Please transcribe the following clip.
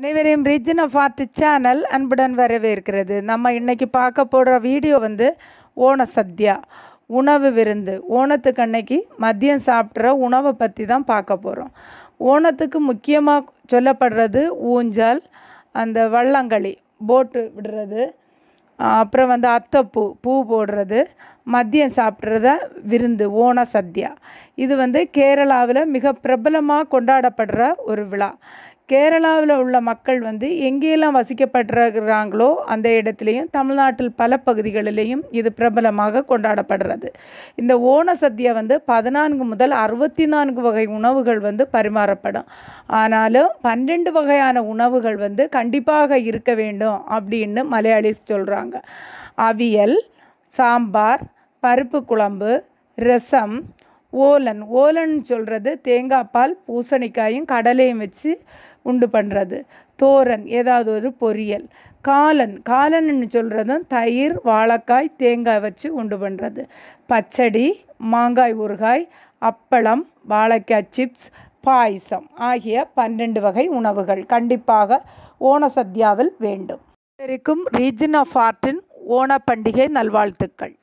அனைவரையும் ரிஜின் of art channel அன்புடன் வரவேற்கிறது நம்ம இன்றைக்கி பார்க்க போடுற வீடியோ வந்து ஓண சத்யா உணவு விருந்து ஓணத்துக்கு அன்னைக்கு மதியம் சாப்பிட்ற உணவை பற்றி தான் பார்க்க போகிறோம் ஓணத்துக்கு முக்கியமாக சொல்லப்படுறது ஊஞ்சால் அந்த வள்ளங்களி போட்டு விடுறது அப்புறம் வந்து அத்தப்பூ பூ போடுறது மதியம் சாப்பிட்றத விருந்து ஓண சத்யா இது வந்து கேரளாவில் மிக பிரபலமாக கொண்டாடப்படுற ஒரு விழா கேரளாவில் உள்ள மக்கள் வந்து எங்கேயெல்லாம் வசிக்கப்படுறாங்களோ அந்த இடத்துலையும் தமிழ்நாட்டில் பல பகுதிகளிலேயும் இது பிரபலமாக கொண்டாடப்படுறது இந்த ஓண சத்தியை வந்து பதினான்கு முதல் அறுபத்தி நான்கு வகை உணவுகள் வந்து பரிமாறப்படும் ஆனாலும் பன்னெண்டு வகையான உணவுகள் வந்து கண்டிப்பாக இருக்க வேண்டும் அப்படின்னு மலையாளிஸ் சொல்கிறாங்க அவியல் சாம்பார் பருப்பு குழம்பு ரசம் ஓலன் ஓலன் சொல்கிறது தேங்காய் பால் பூசணிக்காயும் கடலையும் வச்சு உண்டு பண்ணுறது தோரன் ஏதாவது ஒரு பொரியல் காலன் காலன்னு சொல்கிறதும் தயிர் வாழைக்காய் தேங்காய் வச்சு உண்டு பண்ணுறது பச்சடி மாங்காய் ஊறுகாய் அப்பளம் வாழைக்காய் சிப்ஸ் பாயசம் ஆகிய பன்னெண்டு வகை உணவுகள் கண்டிப்பாக சத்யாவில் வேண்டும் இருக்கும் ரீஜன் ஆஃப் ஆர்ட்டின் ஓண பண்டிகை நல்வாழ்த்துக்கள்